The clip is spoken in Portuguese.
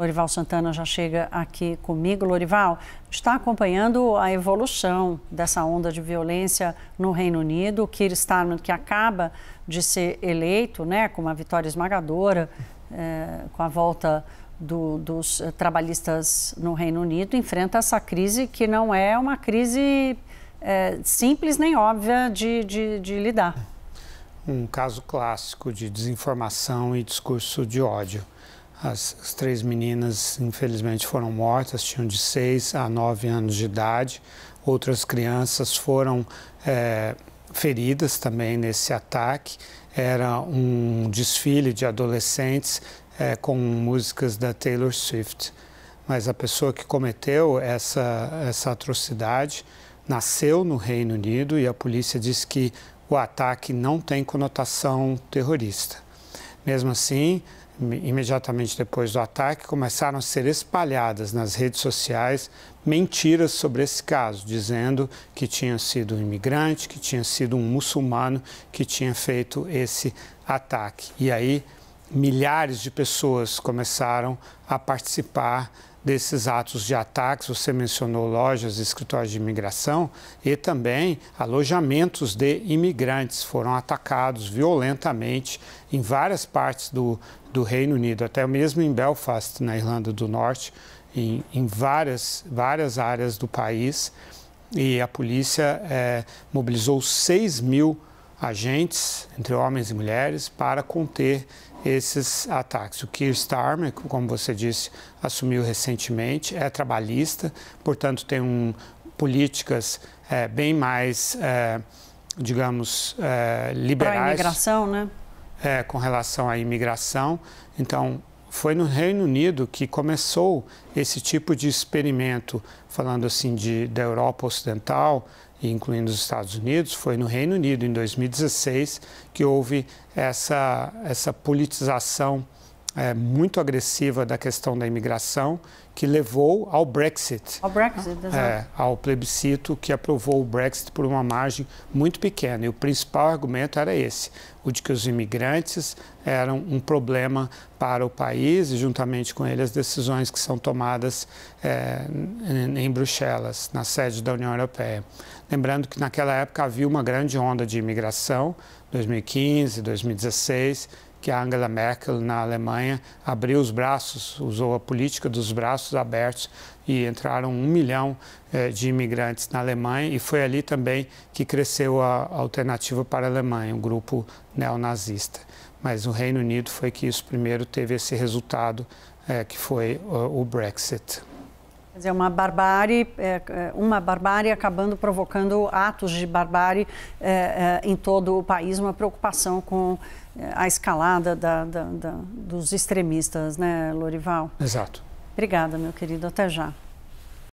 Lorival Santana já chega aqui comigo. Lorival, está acompanhando a evolução dessa onda de violência no Reino Unido. O Keir Starmer, que acaba de ser eleito, né, com uma vitória esmagadora, é, com a volta do, dos eh, trabalhistas no Reino Unido, enfrenta essa crise que não é uma crise é, simples nem óbvia de, de, de lidar. Um caso clássico de desinformação e discurso de ódio. As, as, três meninas, infelizmente, foram mortas, tinham de 6 a 9 anos de idade. Outras crianças foram é, feridas também nesse ataque. Era um desfile de adolescentes é, com músicas da Taylor Swift. Mas a pessoa que cometeu essa, essa atrocidade nasceu no Reino Unido e a polícia diz que o ataque não tem conotação terrorista. Mesmo assim, imediatamente depois do ataque, começaram a ser espalhadas nas redes sociais mentiras sobre esse caso, dizendo que tinha sido um imigrante, que tinha sido um muçulmano que tinha feito esse ataque. E aí milhares de pessoas começaram a participar desses atos de ataques, você mencionou lojas e escritórios de imigração e também alojamentos de imigrantes foram atacados violentamente em várias partes do, do Reino Unido, até mesmo em Belfast, na Irlanda do Norte, em, em várias, várias áreas do país. E a polícia é, mobilizou 6 mil agentes, entre homens e mulheres, para conter esses ataques. O Keir Starmer, como você disse, assumiu recentemente, é trabalhista, portanto, tem um, políticas é, bem mais, é, digamos, é, liberais. Para a imigração, né? É, com relação à imigração. Então, foi no Reino Unido que começou esse tipo de experimento, falando assim de, da Europa Ocidental, incluindo os Estados Unidos, foi no Reino Unido, em 2016, que houve essa, essa politização é, muito agressiva da questão da imigração, que levou ao Brexit. Ao Brexit, é, Ao plebiscito que aprovou o Brexit por uma margem muito pequena. E o principal argumento era esse, o de que os imigrantes eram um problema para o país e, juntamente com ele, as decisões que são tomadas é, em Bruxelas, na sede da União Europeia. Lembrando que naquela época havia uma grande onda de imigração, 2015, 2016 que a Angela Merkel na Alemanha abriu os braços, usou a política dos braços abertos e entraram um milhão eh, de imigrantes na Alemanha e foi ali também que cresceu a alternativa para a Alemanha, um grupo neonazista. Mas o Reino Unido foi que isso primeiro teve esse resultado eh, que foi uh, o Brexit dizer, uma barbárie, é, é, uma barbárie acabando provocando atos de barbárie é, em todo o país, uma preocupação com a escalada da, da, da, dos extremistas, né, Lorival? Exato. Obrigada, meu querido. Até já.